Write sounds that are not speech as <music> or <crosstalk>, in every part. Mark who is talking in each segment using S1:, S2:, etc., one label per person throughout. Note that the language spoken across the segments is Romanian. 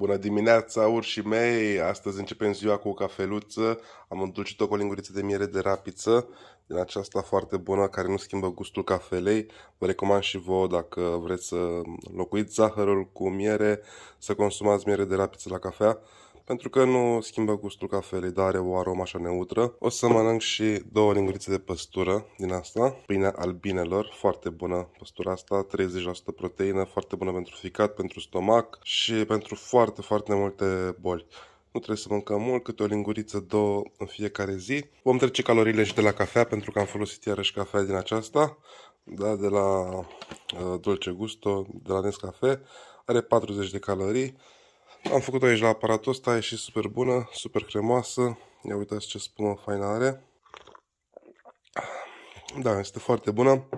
S1: Bună dimineața, urșii mei! Astăzi începem ziua cu o cafeluță. Am îndulcit-o cu o linguriță de miere de rapiță, din aceasta foarte bună, care nu schimbă gustul cafelei. Vă recomand și vouă, dacă vreți să locuiți zahărul cu miere, să consumați miere de rapiță la cafea pentru că nu schimbă gustul cafelei, dar are o aromă așa neutră. O să mănânc și două lingurițe de păstură din asta, pâine albinelor, foarte bună păstura asta, 30% proteină, foarte bună pentru ficat, pentru stomac și pentru foarte, foarte multe boli. Nu trebuie să mâncăm mult, câte o linguriță, două în fiecare zi. Vom trece calorile și de la cafea, pentru că am folosit iarăși cafea din aceasta, da, de la uh, Dolce Gusto, de la Nescafe. Are 40 de calorii, am făcut-o aici la aparatul ăsta, a ieșit super bună, super cremoasă. Ia uitați ce spumă faină are. Da, este foarte bună,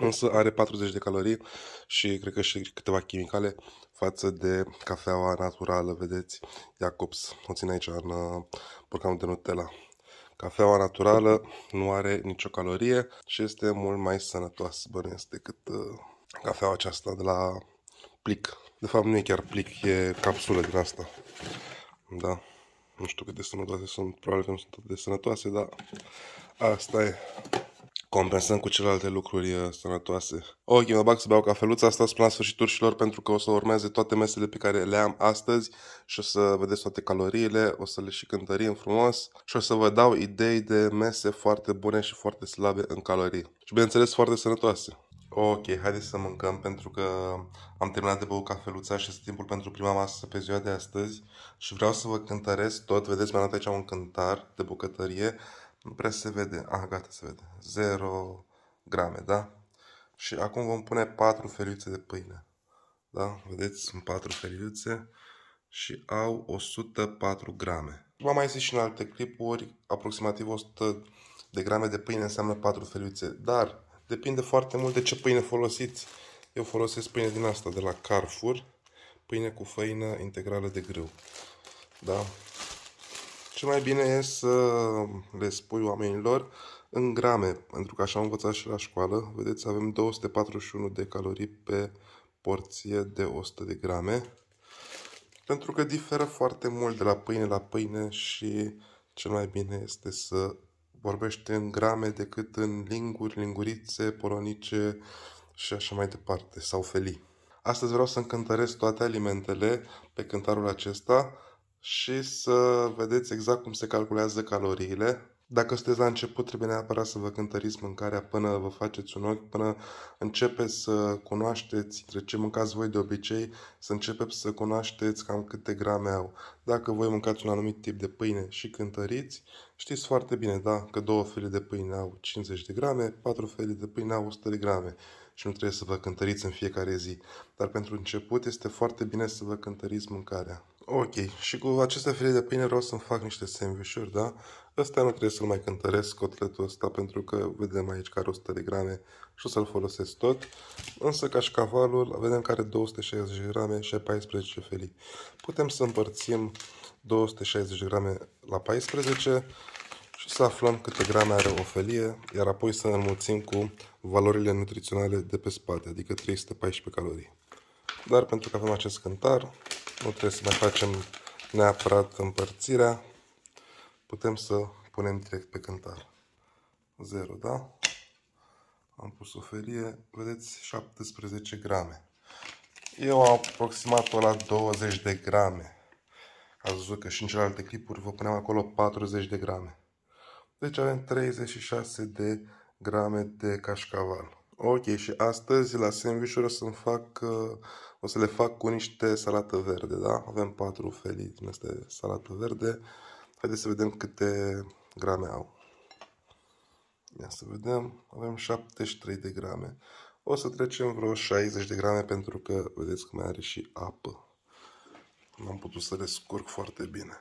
S1: însă are 40 de calorii și cred că și câteva chimicale față de cafeaua naturală, vedeți, Jacobs. O țin aici în uh, porcanul de Nutella. Cafeaua naturală nu are nicio calorie și este mult mai sănătoasă, bănuiesc, decât uh, cafeaua aceasta de la plic. De fapt nu e chiar plic, e capsulă din asta. Da. Nu știu cât de sănătoase sunt, probabil că nu sunt atât de sănătoase, dar asta e. Compensăm cu celelalte lucruri sănătoase. Ok, mă bag să beau cafeluța asta spre la sfârșitul lor, pentru că o să urmeze toate mesele pe care le am astăzi și o să vedeți toate caloriile, o să le și cântărim frumos și o să vă dau idei de mese foarte bune și foarte slabe în calorii. Și bineînțeles foarte sănătoase. Ok, haideți să mâncăm pentru că am terminat de băut cafeluța și este timpul pentru prima masă pe ziua de astăzi și vreau să vă cântăresc tot. Vedeți, mi-am dat aici un cântar de bucătărie. Nu prea se vede. Ah, gata, se vede. 0 grame, da? Și acum vom pune 4 feliuțe de pâine. Da? Vedeți, sunt 4 feliuțe și au 104 grame. V-am mai zis și în alte clipuri, aproximativ 100 de grame de pâine înseamnă 4 feliuțe, dar Depinde foarte mult de ce pâine folosiți. Eu folosesc pâine din asta, de la Carrefour. Pâine cu făină integrală de grâu. Da? Cel mai bine e să le spui oamenilor în grame, pentru că așa am învățat și la școală. Vedeți, avem 241 de calorii pe porție de 100 de grame. Pentru că diferă foarte mult de la pâine la pâine și cel mai bine este să vorbește în grame decât în linguri, lingurițe, polonice și așa mai departe, sau felii. Astăzi vreau să încântăresc toate alimentele pe cântarul acesta și să vedeți exact cum se calculează caloriile dacă sunteți la început, trebuie neapărat să vă cântăriți mâncarea până vă faceți un ochi, până începeți să cunoașteți între ce mâncați voi de obicei, să începeți să cunoașteți cam câte grame au. Dacă voi mâncați un anumit tip de pâine și cântăriți, știți foarte bine, da, că două felii de pâine au 50 de grame, patru felii de pâine au 100 de grame și nu trebuie să vă cântăriți în fiecare zi. Dar pentru început este foarte bine să vă cântăriți mâncarea. Ok, și cu aceste felii de pâine vreau să-mi fac niște sandvișuri, da? Ăsta nu trebuie să-l mai cântăresc, cotletul ăsta, pentru că vedem aici că are 100 de grame și o să-l folosesc tot. Însă cașcavalul, vedem că are 260 grame și 14 felii. Putem să împărțim 260 grame la 14 și să aflăm câte grame are o felie, iar apoi să înmulțim cu valorile nutriționale de pe spate, adică 314 calorii. Dar pentru că avem acest cântar, nu trebuie să mai facem neapărat împărțirea. Putem să punem direct pe cântar. 0, da? Am pus o felie, vedeți, 17 grame. Eu am aproximat-o la 20 de grame. Ați văzut că și în celelalte clipuri vă punem acolo 40 de grame. Deci avem 36 de grame de cașcaval. Ok, și astăzi la sandwich o să-mi fac uh, o să le fac cu niște salată verde, da? Avem patru felii din astea salată verde. Haideți să vedem câte grame au. Ia să vedem, avem 73 de grame. O să trecem vreo 60 de grame pentru că vedeți că mai are și apă. Nu am putut să le scurg foarte bine.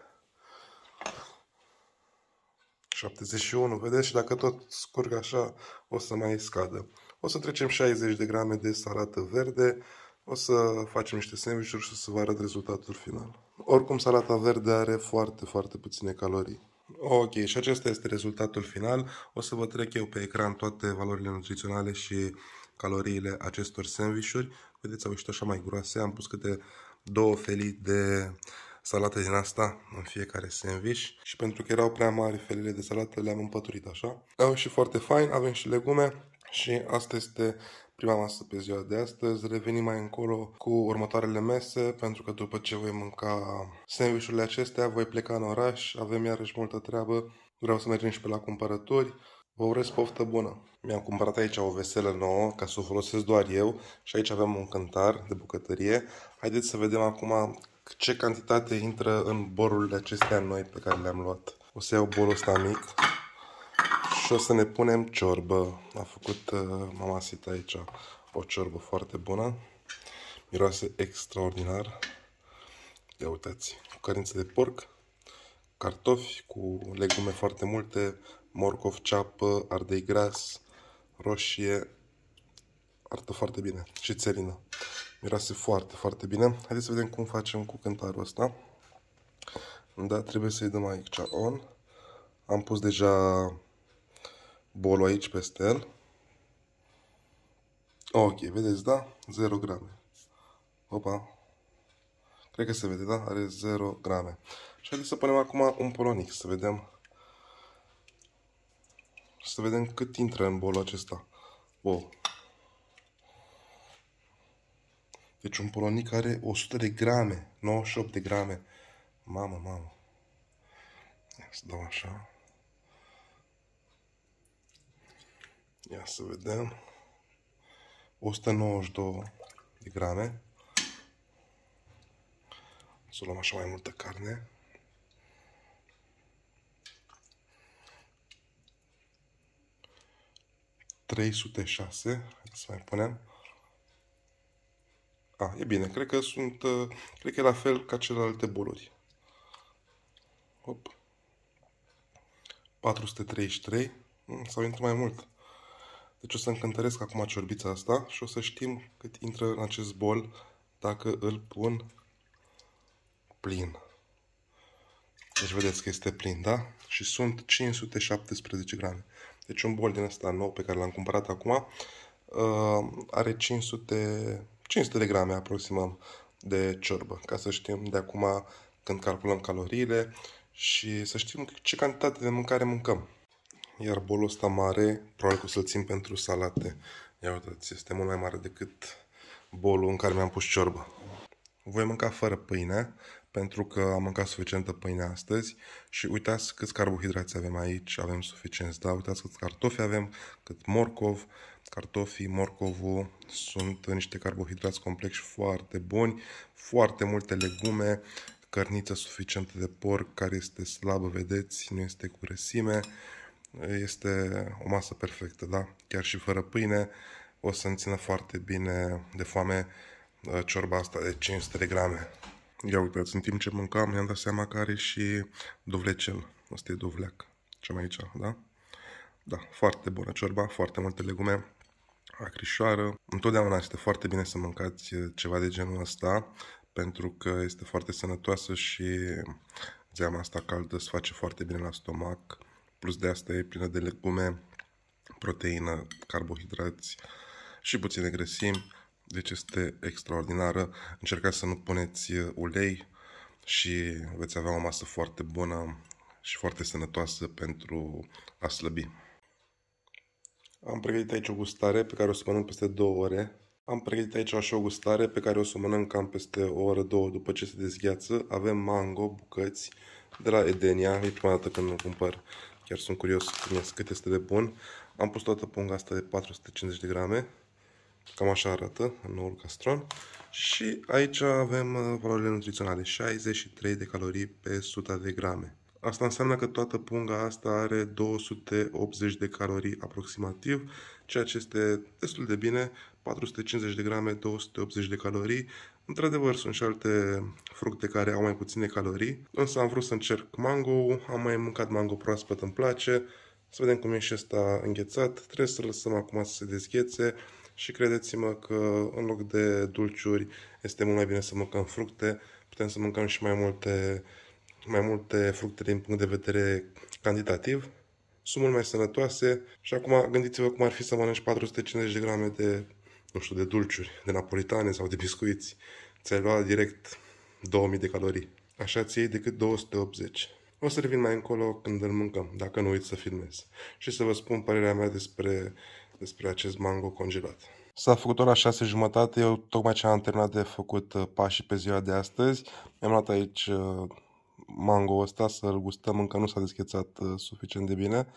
S1: 71, vedeți? Și dacă tot scurg așa, o să mai scadă. O să trecem 60 de grame de salată verde. O să facem niște sandvișuri și o să vă arăt rezultatul final. Oricum, salata verde are foarte, foarte puține calorii. Ok, și acesta este rezultatul final. O să vă trec eu pe ecran toate valorile nutriționale și caloriile acestor sandvișuri. Vedeți, au ieșit așa mai groase. Am pus câte două felii de salată din asta în fiecare sandviș. și pentru că erau prea mari felile de salată le-am împăturit așa. Au și foarte fain, avem și legume și asta este prima masă pe ziua de astăzi. Revenim mai încolo cu următoarele mese, pentru că după ce voi mânca sandvișurile acestea, voi pleca în oraș, avem iarăși multă treabă, vreau să mergem și pe la cumpărături. Vă urez poftă bună! Mi-am cumpărat aici o veselă nouă, ca să o folosesc doar eu, și aici avem un cântar de bucătărie. Haideți să vedem acum ce cantitate intră în borurile acestea noi pe care le-am luat. O să iau bolul ăsta mic, și o să ne punem ciorbă. A făcut uh, mama Sita aici o ciorbă foarte bună. Miroase extraordinar. Ia uitați, cu cărință de porc, cartofi cu legume foarte multe, morcov, ceapă, ardei gras, roșie. Arată foarte bine. Și țelină. Miroase foarte, foarte bine. Haideți să vedem cum facem cu cântarul ăsta. Da, trebuie să-i dăm aici on. Am pus deja bolul aici peste el. Ok, vedeți, da? 0 grame. Opa! Cred că se vede, da? Are 0 grame. Și haideți să punem acum un polonic, să vedem să vedem cât intră în bolul acesta. Wow! Deci un polonic are 100 de grame, 98 de grame. Mamă, mamă. să dau așa. Ia să vedem. 192 de grame. Să luăm așa mai multă carne. Trei sute șase, să mai punem. A, e bine, cred că sunt, uh, cred că e la fel ca celelalte boluri. Hop. 433, mm, s-au intrat mai mult. Deci o să încântăresc acum ciorbița asta și o să știm cât intră în acest bol dacă îl pun plin. Deci vedeți că este plin, da? Și sunt 517 grame. Deci un bol din ăsta nou pe care l-am cumpărat acum uh, are 500, 500 de grame aproximăm de ciorbă, ca să știm de acum când calculăm caloriile și să știm ce cantitate de mâncare mâncăm iar bolul ăsta mare, probabil că o să-l țin pentru salate. Ia uitați, este mult mai mare decât bolul în care mi-am pus ciorbă. Voi mânca fără pâine, pentru că am mâncat suficientă pâine astăzi și uitați câți carbohidrați avem aici, avem suficienți, da? Uitați câți cartofi avem, cât morcov, cartofii, morcovul sunt niște carbohidrați complexi foarte buni, foarte multe legume, cărniță suficientă de porc care este slabă, vedeți, nu este cu răsime este o masă perfectă, da? Chiar și fără pâine o să-mi țină foarte bine de foame uh, ciorba asta de 500 de grame. Ia uitați, în timp ce mâncam, mi-am dat seama că are și dovlecel. Asta e dovleac. Ce mai aici, da? Da, foarte bună ciorba, foarte multe legume, acrișoară. Întotdeauna este foarte bine să mâncați uh, ceva de genul ăsta, pentru că este foarte sănătoasă și zeama asta caldă se face foarte bine la stomac Plus de asta e plină de legume, proteină, carbohidrați și puține grăsimi. Deci este extraordinară. Încercați să nu puneți uh, ulei și veți avea o masă foarte bună și foarte sănătoasă pentru a slăbi. Am pregătit aici o gustare pe care o să mănânc peste două ore. Am pregătit aici așa o gustare pe care o să o mănânc cam peste o oră, două după ce se dezgheață. Avem mango, bucăți de la Edenia, e prima dată când îl cumpăr Chiar sunt curios cât este de bun. Am pus toată punga asta de 450 de grame. Cam așa arată în noul castron. Și aici avem uh, valorile nutriționale. 63 de calorii pe 100 de grame. Asta înseamnă că toată punga asta are 280 de calorii aproximativ, ceea ce este destul de bine, 450 de grame, 280 de calorii, Într-adevăr, sunt și alte fructe care au mai puține calorii, însă am vrut să încerc mango, am mai mâncat mango proaspăt, îmi place, să vedem cum e și ăsta înghețat. Trebuie să lăsăm acum să se dezghețe și credeți-mă că în loc de dulciuri este mult mai bine să mâncăm fructe, putem să mâncăm și mai multe, mai multe fructe din punct de vedere cantitativ. Sunt mult mai sănătoase și acum gândiți-vă cum ar fi să mănânci 450 de grame de nu știu, de dulciuri, de napolitane sau de biscuiți, ți-ai luat direct 2000 de calorii. Așa ți iei decât 280. O să revin mai încolo când îl mâncăm, dacă nu uit să filmez. Și să vă spun părerea mea despre, despre acest mango congelat. S-a făcut ora 6 jumătate, eu tocmai ce am terminat de făcut uh, pașii pe ziua de astăzi. Am luat aici uh, mango ăsta să-l gustăm, încă nu s-a deschețat uh, suficient de bine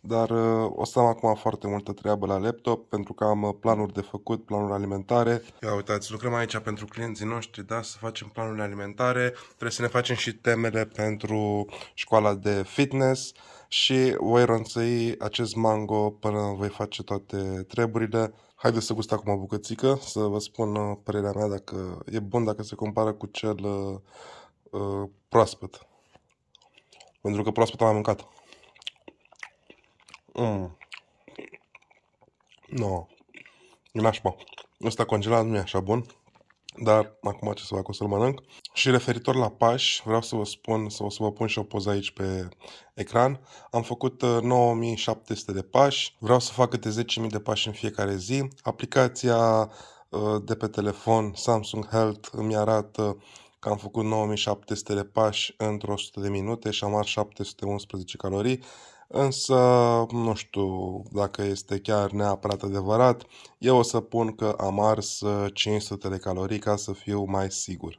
S1: dar uh, o să am acum foarte multă treabă la laptop pentru că am uh, planuri de făcut, planuri alimentare. Ia uitați, lucrăm aici pentru clienții noștri, da, să facem planuri alimentare, trebuie să ne facem și temele pentru școala de fitness și voi rănțăi acest mango până voi face toate treburile. Haideți să gust acum o bucățică, să vă spun uh, părerea mea dacă e bun, dacă se compară cu cel uh, proaspăt. Pentru că proaspăt am mâncat. Mm. No. E nașpa. Ăsta congelat nu e așa bun. Dar acum ce să fac, o să-l mănânc. Și referitor la pași, vreau să vă spun, să o să vă pun și o poză aici pe ecran. Am făcut 9700 uh, de pași, vreau să fac câte 10.000 de pași în fiecare zi. Aplicația uh, de pe telefon Samsung Health îmi arată că am făcut 9700 de pași într-o 100 de minute și am ars 711 calorii însă nu știu dacă este chiar neapărat adevărat. Eu o să pun că am ars 500 uh, de calorii ca să fiu mai sigur.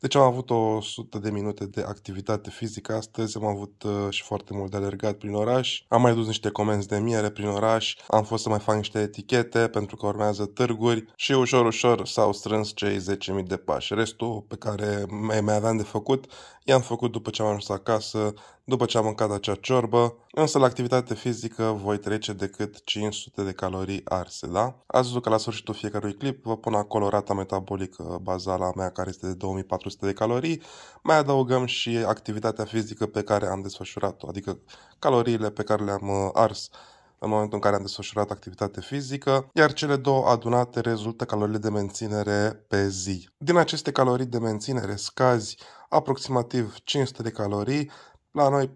S1: Deci am avut 100 de minute de activitate fizică astăzi, am avut uh, și foarte mult de alergat prin oraș, am mai dus niște comenzi de miere prin oraș, am fost să mai fac niște etichete pentru că urmează târguri și ușor, ușor s-au strâns cei 10.000 de pași. Restul pe care mai aveam de făcut, i-am făcut după ce am ajuns acasă, după ce am mâncat acea ciorbă, însă la activitate fizică voi trece decât 500 de calorii arse, da? Ați văzut că la sfârșitul fiecărui clip vă pun acolo rata metabolică bazală mea care este de 2400 de calorii, mai adăugăm și activitatea fizică pe care am desfășurat-o, adică caloriile pe care le-am uh, ars în momentul în care am desfășurat activitate fizică, iar cele două adunate rezultă calorile de menținere pe zi. Din aceste calorii de menținere scazi aproximativ 500 de calorii la noi,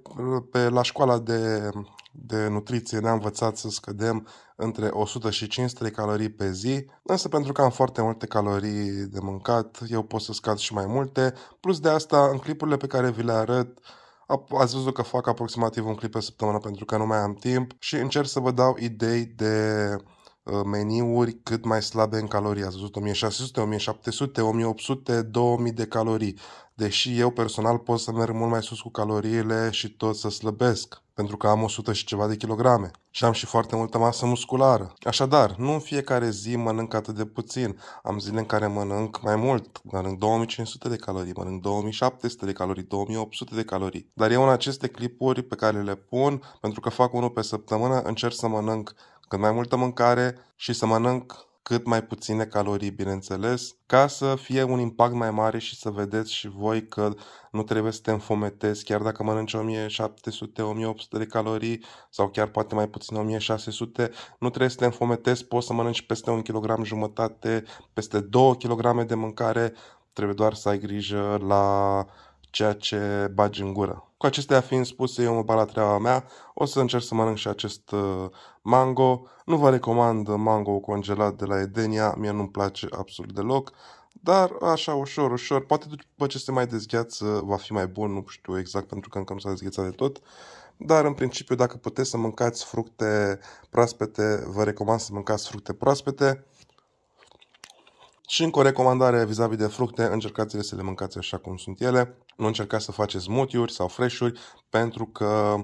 S1: pe, la școala de, de nutriție, ne-am învățat să scădem între 100 și 500 calorii pe zi, însă pentru că am foarte multe calorii de mâncat, eu pot să scad și mai multe. Plus de asta, în clipurile pe care vi le arăt, ați văzut că fac aproximativ un clip pe săptămână pentru că nu mai am timp și încerc să vă dau idei de Uh, meniuri cât mai slabe în calorii. Ați văzut 1600, 1700, 1800, 2000 de calorii. Deși eu personal pot să merg mult mai sus cu caloriile și tot să slăbesc, pentru că am 100 și ceva de kilograme și am și foarte multă masă musculară. Așadar, nu în fiecare zi mănânc atât de puțin. Am zile în care mănânc mai mult, mănânc 2500 de calorii, mănânc 2700 de calorii, 2800 de calorii. Dar eu în aceste clipuri pe care le pun, pentru că fac unul pe săptămână, încerc să mănânc cât mai multă mâncare și să mănânc cât mai puține calorii, bineînțeles, ca să fie un impact mai mare și să vedeți și voi că nu trebuie să te înfometezi, chiar dacă mănânci 1700-1800 de calorii sau chiar poate mai puțin 1600, nu trebuie să te înfometezi, poți să mănânci peste un kg jumătate, peste 2 kg de mâncare, trebuie doar să ai grijă la ceea ce bagi în gură. Cu acestea fiind spuse, eu mă bag la treaba mea, o să încerc să mănânc și acest uh, mango. Nu vă recomand mango congelat de la Edenia, mie nu-mi place absolut deloc, dar așa ușor, ușor, poate după ce se mai dezgheață va fi mai bun, nu știu exact pentru că încă nu s-a dezghețat de tot, dar în principiu dacă puteți să mâncați fructe proaspete, vă recomand să mâncați fructe proaspete, și încă o recomandare vis-a-vis de fructe, încercați să le mâncați așa cum sunt ele. Nu încercați să faceți smoothie-uri sau freșuri, pentru că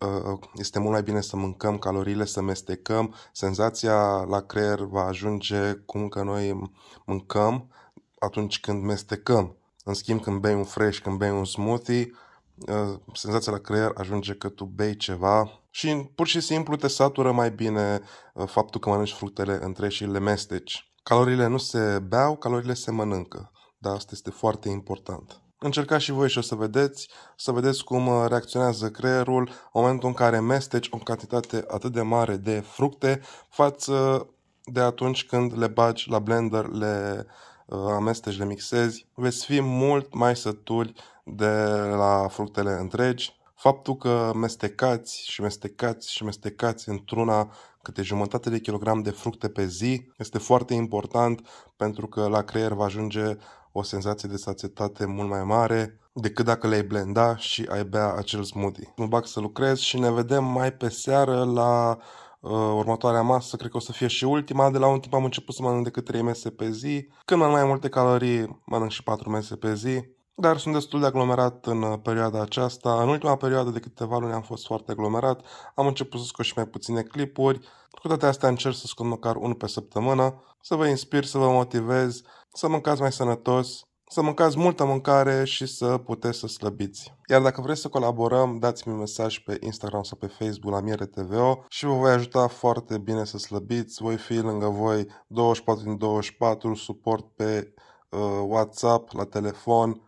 S1: uh, este mult mai bine să mâncăm caloriile, să mestecăm. Senzația la creier va ajunge cum că noi mâncăm atunci când mestecăm. În schimb, când bei un fresh, când bei un smoothie, uh, senzația la creier ajunge că tu bei ceva și pur și simplu te satură mai bine uh, faptul că mănânci fructele între și le mesteci. Calorile nu se beau, calorile se mănâncă. dar asta este foarte important. Încercați și voi și o să vedeți, să vedeți cum uh, reacționează creierul în momentul în care mesteci o cantitate atât de mare de fructe față de atunci când le bagi la blender, le uh, amesteci, le mixezi. Veți fi mult mai sătuli de la fructele întregi faptul că mestecați și mestecați și mestecați într-una câte jumătate de kilogram de fructe pe zi este foarte important pentru că la creier va ajunge o senzație de sațietate mult mai mare decât dacă le-ai blenda și ai bea acel smoothie. Mă bag să lucrez și ne vedem mai pe seară la uh, următoarea masă, cred că o să fie și ultima. De la un timp am început să mănânc decât 3 mese pe zi. Când am mai multe calorii, mănânc și 4 mese pe zi dar sunt destul de aglomerat în uh, perioada aceasta. În ultima perioadă de câteva luni am fost foarte aglomerat, am început să scot și mai puține clipuri, cu toate astea încerc să scot măcar unul pe săptămână, să vă inspir, să vă motivez, să mâncați mai sănătos, să mâncați multă mâncare și să puteți să slăbiți. Iar dacă vreți să colaborăm, dați-mi un mesaj pe Instagram sau pe Facebook la Miere TVO și vă voi ajuta foarte bine să slăbiți. Voi fi lângă voi 24 din 24, suport pe uh, WhatsApp, la telefon,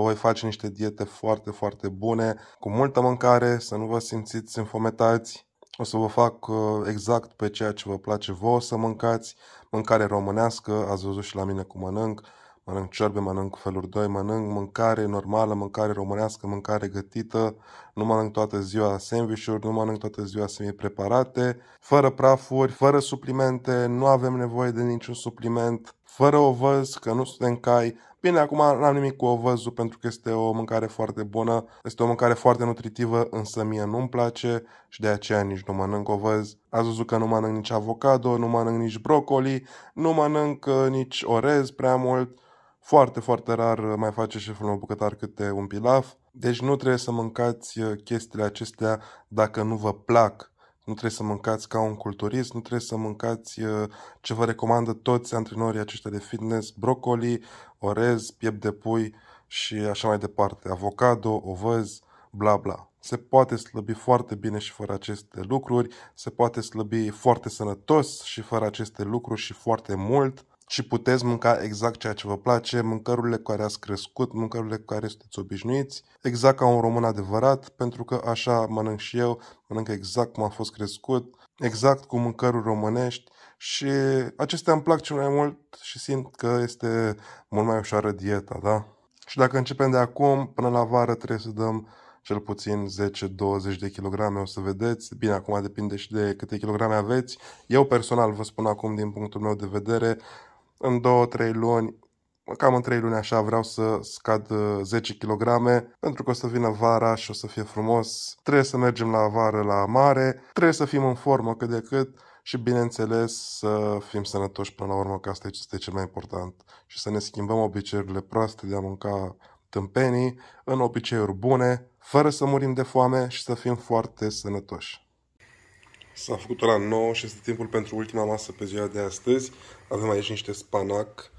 S1: vă voi face niște diete foarte, foarte bune, cu multă mâncare, să nu vă simțiți înfometați. O să vă fac uh, exact pe ceea ce vă place vouă să mâncați, mâncare românească, ați văzut și la mine cum mănânc, mănânc ciorbe, mănânc feluri doi, mănânc mâncare normală, mâncare românească, mâncare gătită, nu mănânc toată ziua sandwich nu mănânc toată ziua semi-preparate, fără prafuri, fără suplimente, nu avem nevoie de niciun supliment, fără ovăz, că nu suntem cai. Bine, acum n-am nimic cu ovăzul pentru că este o mâncare foarte bună, este o mâncare foarte nutritivă, însă mie nu-mi place și de aceea nici nu mănânc ovăz. Ați văzut că nu mănânc nici avocado, nu mănânc nici brocoli, nu mănânc uh, nici orez prea mult. Foarte, foarte rar mai face șeful meu bucătar câte un pilaf. Deci nu trebuie să mâncați uh, chestiile acestea dacă nu vă plac nu trebuie să mâncați ca un culturist, nu trebuie să mâncați uh, ce vă recomandă toți antrenorii aceștia de fitness, brocoli, orez, piept de pui și așa mai departe, avocado, ovăz, bla bla. Se poate slăbi foarte bine și fără aceste lucruri, se poate slăbi foarte sănătos și fără aceste lucruri și foarte mult și puteți mânca exact ceea ce vă place, mâncărurile cu care ați crescut, mâncărurile cu care sunteți obișnuiți, exact ca un român adevărat, pentru că așa mănânc și eu, mănânc exact cum am fost crescut, exact cu mâncăruri românești și acestea îmi plac cel mai mult și simt că este mult mai ușoară dieta, da? Și dacă începem de acum, până la vară trebuie să dăm cel puțin 10-20 de kilograme, o să vedeți. Bine, acum depinde și de câte kilograme aveți. Eu personal vă spun acum din punctul meu de vedere, în 2-3 luni, cam în 3 luni așa, vreau să scad 10 uh, kg, pentru că o să vină vara și o să fie frumos. Trebuie să mergem la vară, la mare, trebuie să fim în formă cât de cât și, bineînțeles, să fim sănătoși până la urmă, că asta este cel mai important. Și să ne schimbăm obiceiurile proaste de a mânca tâmpenii în obiceiuri bune, fără să murim de foame și să fim foarte sănătoși. S-a făcut la 9 și este timpul pentru ultima masă pe ziua de astăzi. Avem aici niște spanac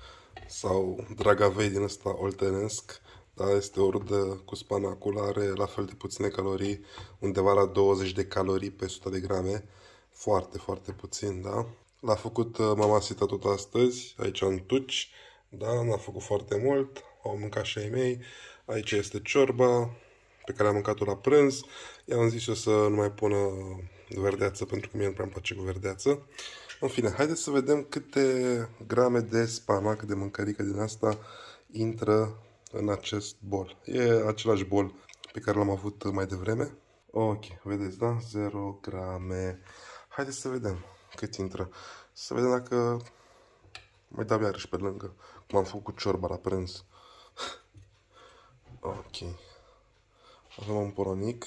S1: sau dragavei din ăsta oltenesc. Da, este o rudă cu spanacul, are la fel de puține calorii, undeva la 20 de calorii pe 100 de grame. Foarte, foarte puțin, da? L-a făcut uh, mama Sita tot astăzi, aici în tuci, da? N-a făcut foarte mult, au mâncat și ai mei. Aici este ciorba pe care am mâncat-o la prânz. I-am zis eu să nu mai pună verdeață, pentru că mie nu prea îmi place cu verdeață. În fine, haideți să vedem câte grame de spanac, de mâncărică din asta intră în acest bol. E același bol pe care l-am avut mai devreme. Ok, vedeți, da? 0 grame. Haideți să vedem cât intră. Să vedem dacă mai dau iarăși pe lângă, cum am făcut ciorba la prânz. <laughs> ok. Avem un poronic.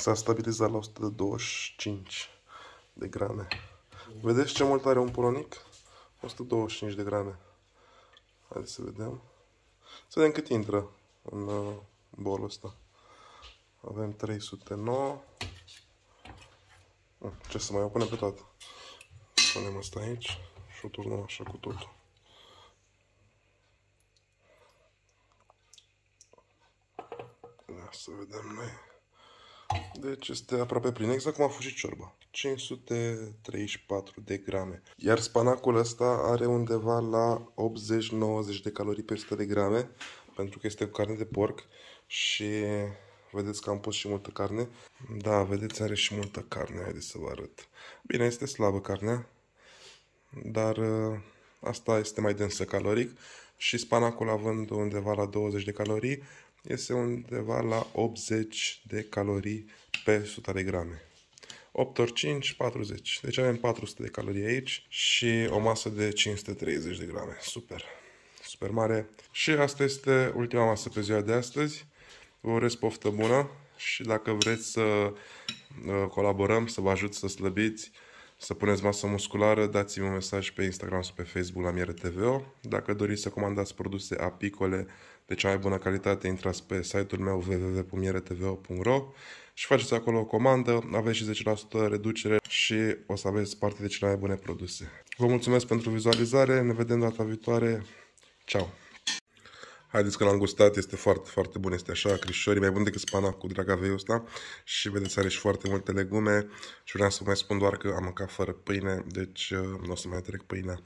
S1: S-a stabilizat la 125 de grame. Vedeți ce mult are un polonic? 125 de grame. Haideți să vedem. Să vedem cât intră în uh, bolul ăsta. Avem 309. Hm, ce să mai opune pe toată. Punem asta aici și o turnăm așa cu totul. Să vedem noi. Deci este aproape plin, exact cum a fost și ciorba. 534 de grame. Iar spanacul ăsta are undeva la 80-90 de calorii pe 100 de grame, pentru că este cu carne de porc și vedeți că am pus și multă carne. Da, vedeți, are și multă carne, haideți să vă arăt. Bine, este slabă carnea, dar ă, asta este mai densă caloric și spanacul având undeva la 20 de calorii, este undeva la 80 de calorii pe 100 de grame. 8 ori 5, 40. Deci avem 400 de calorii aici și o masă de 530 de grame. Super! Super mare! Și asta este ultima masă pe ziua de astăzi. Vă urez poftă bună și dacă vreți să uh, colaborăm, să vă ajut să slăbiți, să puneți masă musculară, dați-mi un mesaj pe Instagram sau pe Facebook la Miere TVO. Dacă doriți să comandați produse apicole de deci cea mai bună calitate, intrați pe site-ul meu www.mieretvo.ro și faceți acolo o comandă, aveți și 10% reducere și o să aveți parte de cele mai bune produse. Vă mulțumesc pentru vizualizare, ne vedem data viitoare, ceau! Haideți că l-am gustat, este foarte, foarte bun, este așa, crișorii, mai bun decât spanacul, draga veiul ăsta. Și vedeți, are și foarte multe legume și vreau să mai spun doar că am mâncat fără pâine, deci uh, nu o să mai trec pâinea.